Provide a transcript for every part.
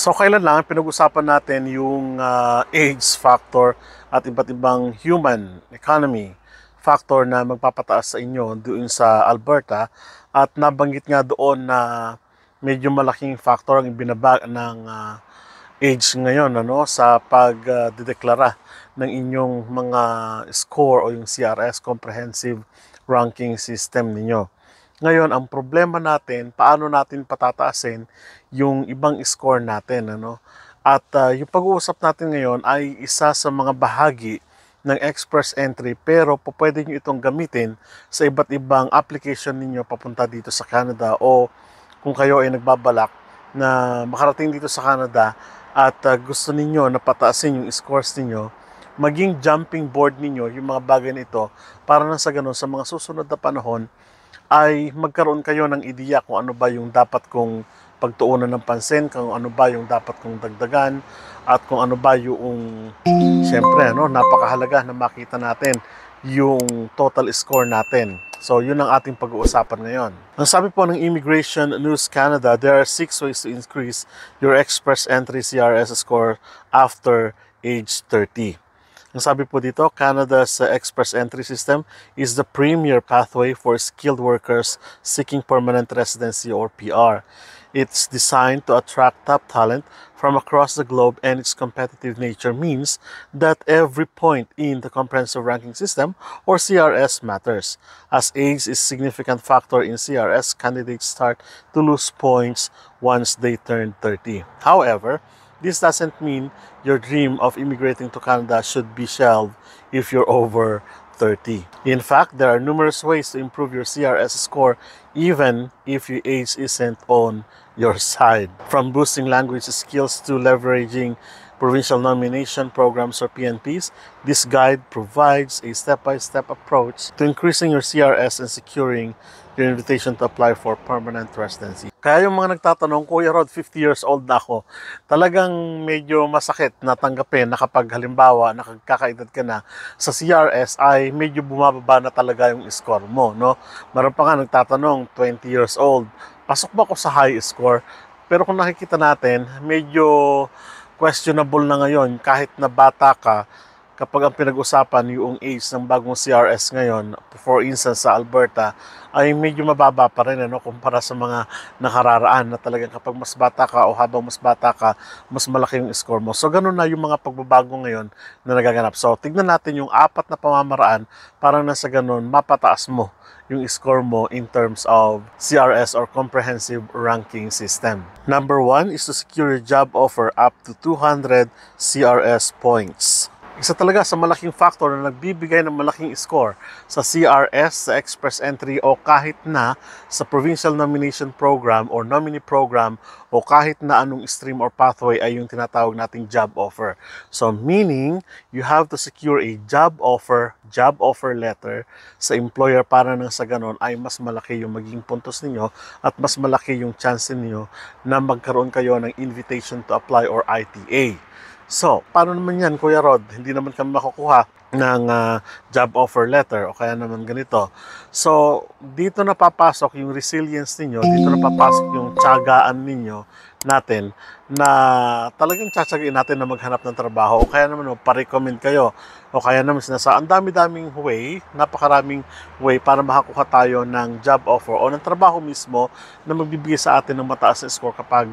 So kailan lang pinag-usapan natin yung uh, ah, age factor at iba't ibang human economy factor na magpapataas sa inyo doon sa Alberta at nabanggit nga doon na medyo malaking factor ang binabag ng uh, ah, age ngayon ano sa pagdedeklara uh, ng inyong mga score o yung CRS comprehensive ranking system niyo. Ngayon, ang problema natin, paano natin patataasin yung ibang score natin, ano? At uh, yung pag-uusap natin ngayon ay isa sa mga bahagi ng express entry pero po pwede nyo itong gamitin sa iba't ibang application ninyo papunta dito sa Canada o kung kayo ay nagbabalak na makarating dito sa Canada at uh, gusto ninyo na pataasin yung scores ninyo maging jumping board ninyo yung mga bagay na ito para na sa ganun sa mga susunod na panahon ay magkaroon kayo ng ideya kung ano ba yung dapat kong pagtuunan ng pansin, kung ano ba yung dapat kong dagdagan, at kung ano ba yung, syempre, ano, napakahalaga na makita natin yung total score natin. So, yun ang ating pag-uusapan ngayon. Ang sabi po ng Immigration News Canada, there are six ways to increase your Express Entry CRS score after age 30. Ang sabi po dito, Canada's Express Entry System is the premier pathway for skilled workers seeking permanent residency or PR. It's designed to attract top talent from across the globe and its competitive nature means that every point in the Comprehensive Ranking System or CRS matters, as age is a significant factor in CRS candidates start to lose points once they turn 30. However, this doesn't mean your dream of immigrating to Canada should be shelved if you're over 30. In fact, there are numerous ways to improve your CRS score even if your age isn't on your side. From boosting language skills to leveraging provincial nomination programs or PNPs, this guide provides a step-by-step -step approach to increasing your CRS and securing your invitation to apply for permanent residency. Kaya yung mga nagtatanong, Kuya Rod, 50 years old na ako, talagang medyo masakit na tanggapin na kapag halimbawa nakagkakaedad ka na sa CRS ay medyo bumababa na talaga yung score mo. No? Meron pa nga nagtatanong, 20 years old, pasok ba ako sa high score? Pero kung nakikita natin, medyo questionable na ngayon kahit na bata ka kapag ang pinag-usapan yung age ng bagong CRS ngayon, for instance sa Alberta, ay medyo mababa pa rin ano, kumpara sa mga nakararaan na talagang kapag mas bata ka o habang mas bata ka, mas malaki yung score mo. So ganun na yung mga pagbabago ngayon na nagaganap. So tignan natin yung apat na pamamaraan para na sa ganun mapataas mo yung score mo in terms of CRS or Comprehensive Ranking System. Number one is to secure a job offer up to 200 CRS points isa talaga sa malaking factor na nagbibigay ng malaking score sa CRS, sa Express Entry o kahit na sa Provincial Nomination Program or Nominee Program o kahit na anong stream or pathway ay yung tinatawag nating job offer. So meaning, you have to secure a job offer, job offer letter sa employer para nang sa ganon ay mas malaki yung maging puntos ninyo at mas malaki yung chance ninyo na magkaroon kayo ng invitation to apply or ITA. So, paano naman yan, Kuya Rod? Hindi naman kami makukuha ng uh, job offer letter o kaya naman ganito. So, dito na papasok yung resilience ninyo, dito na papasok yung tsagaan ninyo natin na talagang tsatsagain natin na maghanap ng trabaho o kaya naman pa-recommend kayo o kaya naman sinasa ang dami-daming way, napakaraming way para makakuha tayo ng job offer o ng trabaho mismo na magbibigay sa atin ng mataas na score kapag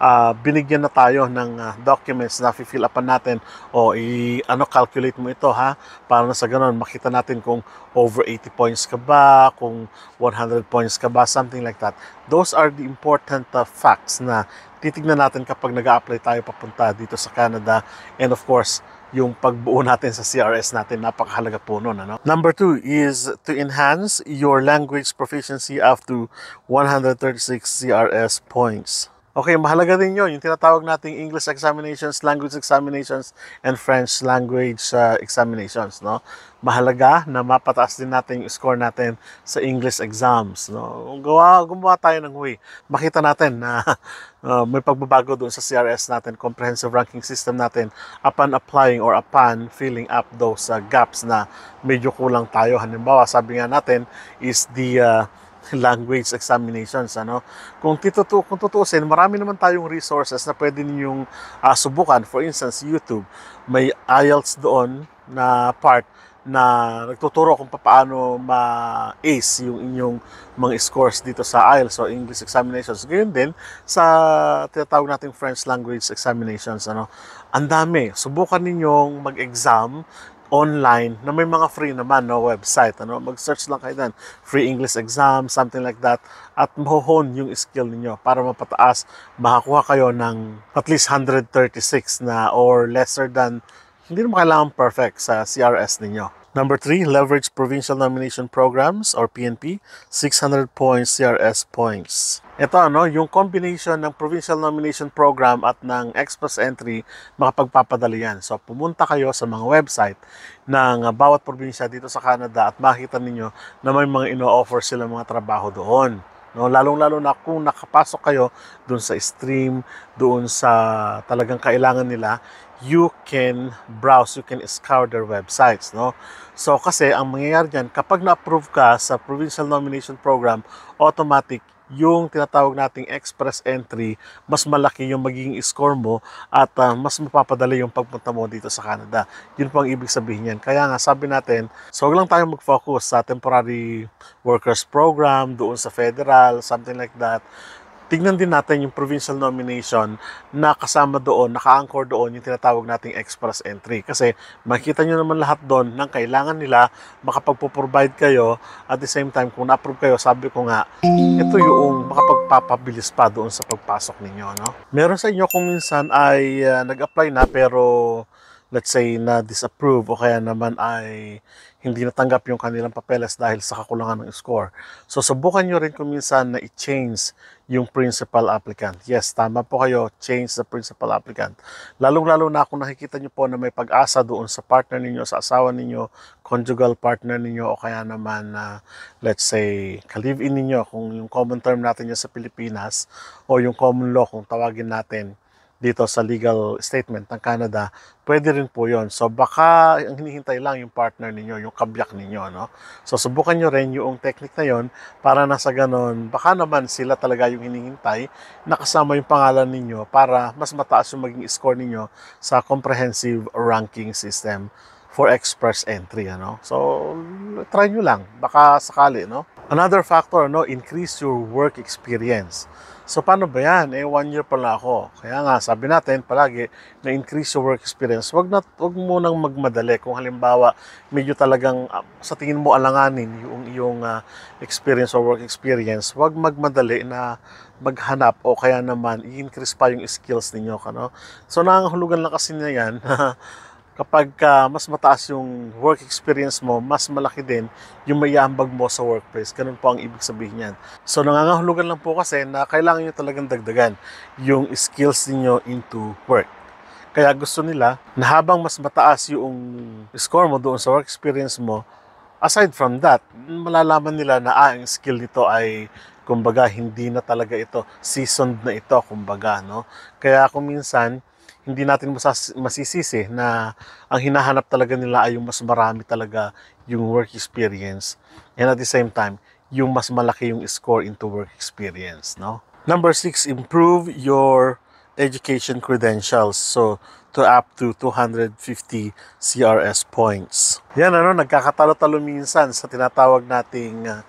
uh, binigyan na tayo ng uh, documents na fill upan natin o i ano calculate mo ito ha para na sa ganun makita natin kung over 80 points ka ba kung 100 points ka ba something like that those are the important uh, facts na titignan natin kapag nag apply tayo papunta dito sa Canada and of course yung pagbuo natin sa CRS natin. Napakahalaga po nun. Ano? Number two is to enhance your language proficiency up to 136 CRS points. Okay, mahalaga din yon yung tinatawag nating English examinations, language examinations, and French language uh, examinations, no? Mahalaga na mapataas din natin yung score natin sa English exams, no? Gawa, gumawa tayo ng way. Makita natin na uh, may pagbabago doon sa CRS natin, comprehensive ranking system natin, upon applying or upon filling up those uh, gaps na medyo kulang tayo. Halimbawa, sabi nga natin is the... Uh, language examinations. Ano? Kung, titutu kung tutuusin, marami naman tayong resources na pwede ninyong uh, ah, subukan. For instance, YouTube. May IELTS doon na part na nagtuturo kung paano ma-ace yung inyong mga scores dito sa IELTS o English examinations. Ganyan din sa tinatawag nating French language examinations. Ano? Ang dami. Subukan ninyong mag-exam online na may mga free naman no, website. Ano? Mag-search lang kayo dyan. Free English exam, something like that. At mahohon yung skill niyo para mapataas. Makakuha kayo ng at least 136 na or lesser than hindi naman kailangan perfect sa CRS niyo Number three, leverage provincial nomination programs or PNP, 600 points CRS points. Ito ano, yung combination ng provincial nomination program at ng express entry, makapagpapadali yan. So pumunta kayo sa mga website ng ah, bawat probinsya dito sa Canada at makita ninyo na may mga ino-offer sila mga trabaho doon. No, lalong-lalo na kung nakapasok kayo doon sa stream, doon sa talagang kailangan nila, you can browse, you can scour their websites, no? So kasi ang mangyayari diyan, kapag na-approve ka sa provincial nomination program, automatic yung tinatawag nating express entry, mas malaki yung magiging score mo at uh, mas mapapadali yung pagpunta mo dito sa Canada. Yun po ang ibig sabihin niyan. Kaya nga sabi natin, so huwag lang tayong mag-focus sa temporary workers program, doon sa federal, something like that tignan din natin yung provincial nomination na kasama doon, naka-anchor doon yung tinatawag nating express entry. Kasi makita nyo naman lahat doon ng kailangan nila makapagpo-provide kayo at the same time kung na-approve kayo, sabi ko nga, ito yung makapagpapabilis pa doon sa pagpasok ninyo. No? Meron sa inyo kung minsan ay uh, nag-apply na pero let's say na disapprove o kaya naman ay hindi natanggap yung kanilang papeles dahil sa kakulangan ng score. So subukan nyo rin kung minsan na i-change yung principal applicant. Yes, tama po kayo, change the principal applicant. Lalong-lalo na kung nakikita nyo po na may pag-asa doon sa partner ninyo, sa asawa ninyo, conjugal partner ninyo, o kaya naman, uh, let's say, kalive in ninyo, kung yung common term natin yan sa Pilipinas, o yung common law kung tawagin natin, dito sa legal statement ng Canada, pwede rin po yon. So baka ang hinihintay lang yung partner ninyo, yung kabyak ninyo. No? So subukan nyo rin yung technique na yon para nasa ganun, baka naman sila talaga yung hinihintay, nakasama yung pangalan ninyo para mas mataas yung maging score ninyo sa comprehensive ranking system for express entry. Ano? So try nyo lang, baka sakali. No? Another factor, no, increase your work experience. So, paano ba yan? Eh, one year pa lang ako. Kaya nga, sabi natin palagi na increase your work experience. Huwag na, huwag mo nang magmadali. Kung halimbawa, medyo talagang ah, sa tingin mo alanganin yung iyong uh, ah, experience or work experience, huwag magmadali na maghanap o kaya naman i-increase pa yung skills ninyo. Ka, no? So, nangangahulugan lang kasi niya yan kapag uh, mas mataas yung work experience mo, mas malaki din yung maiambag mo sa workplace. Ganun po ang ibig sabihin niyan. So nangangahulugan lang po kasi na kailangan nyo talagang dagdagan yung skills niyo into work. Kaya gusto nila na habang mas mataas yung score mo doon sa work experience mo, aside from that, malalaman nila na ah, ang skill nito ay kumbaga hindi na talaga ito, seasoned na ito kumbaga, no? Kaya kung minsan hindi natin masas, masisisi na ang hinahanap talaga nila ay yung mas marami talaga yung work experience and at the same time, yung mas malaki yung score into work experience, no? Number six, improve your education credentials. So, to up to 250 CRS points. Yan ano, nagkakatalo-talo minsan sa tinatawag nating uh,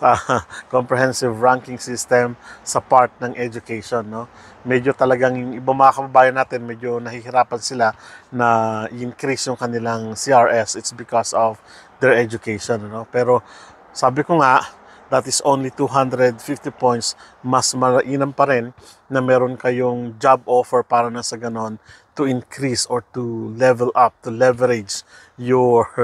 uh, comprehensive ranking system sa part ng education no medyo talagang yung iba mga kababayan natin medyo nahihirapan sila na increase yung kanilang CRS it's because of their education no pero sabi ko nga that is only 250 points mas mainam pa rin na meron kayong job offer para na sa ganon to increase or to level up, to leverage your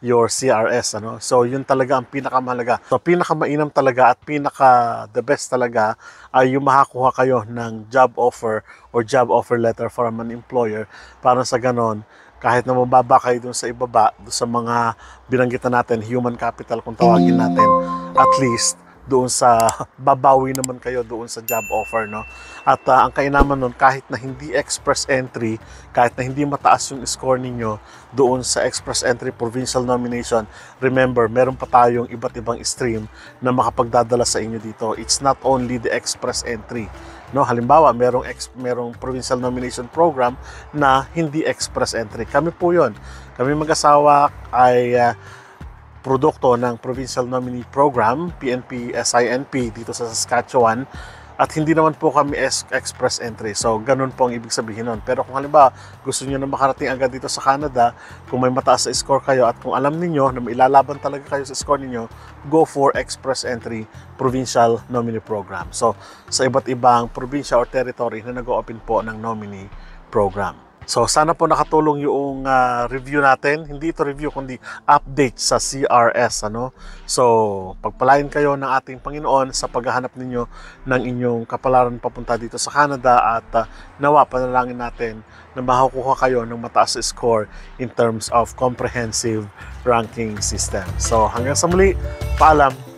your CRS ano. So yun talaga ang pinakamahalaga. So pinakamainam talaga at pinaka the best talaga ay yung makakuha kayo ng job offer or job offer letter from an employer para sa ganon kahit na mababa kayo dun sa ibaba, dun sa mga binanggitan natin, human capital kung tawagin natin, at least doon sa babawi naman kayo doon sa job offer no at uh, ang kainaman nun kahit na hindi express entry kahit na hindi mataas yung score ninyo doon sa express entry provincial nomination remember meron pa tayong iba't ibang stream na makapagdadala sa inyo dito it's not only the express entry no halimbawa merong ex, merong provincial nomination program na hindi express entry kami po yon kami mag-asawa ay uh, produkto ng Provincial Nominee Program, PNP-SINP, dito sa Saskatchewan at hindi naman po kami express entry. So, ganun po ang ibig sabihin nun. Pero kung halimbawa, gusto niyo na makarating agad dito sa Canada, kung may mataas sa score kayo at kung alam niyo na ilalaban talaga kayo sa score niyo, go for express entry provincial nominee program. So, sa iba't ibang probinsya or territory na nag-open po ng nominee program. So sana po nakatulong yung uh, review natin. Hindi ito review kundi update sa CRS ano. So pagpalain kayo ng ating Panginoon sa paghahanap ninyo ng inyong kapalaran papunta dito sa Canada at uh, nawa panalangin natin na makakuha kayo ng mataas score in terms of comprehensive ranking system. So hanggang sa muli, paalam.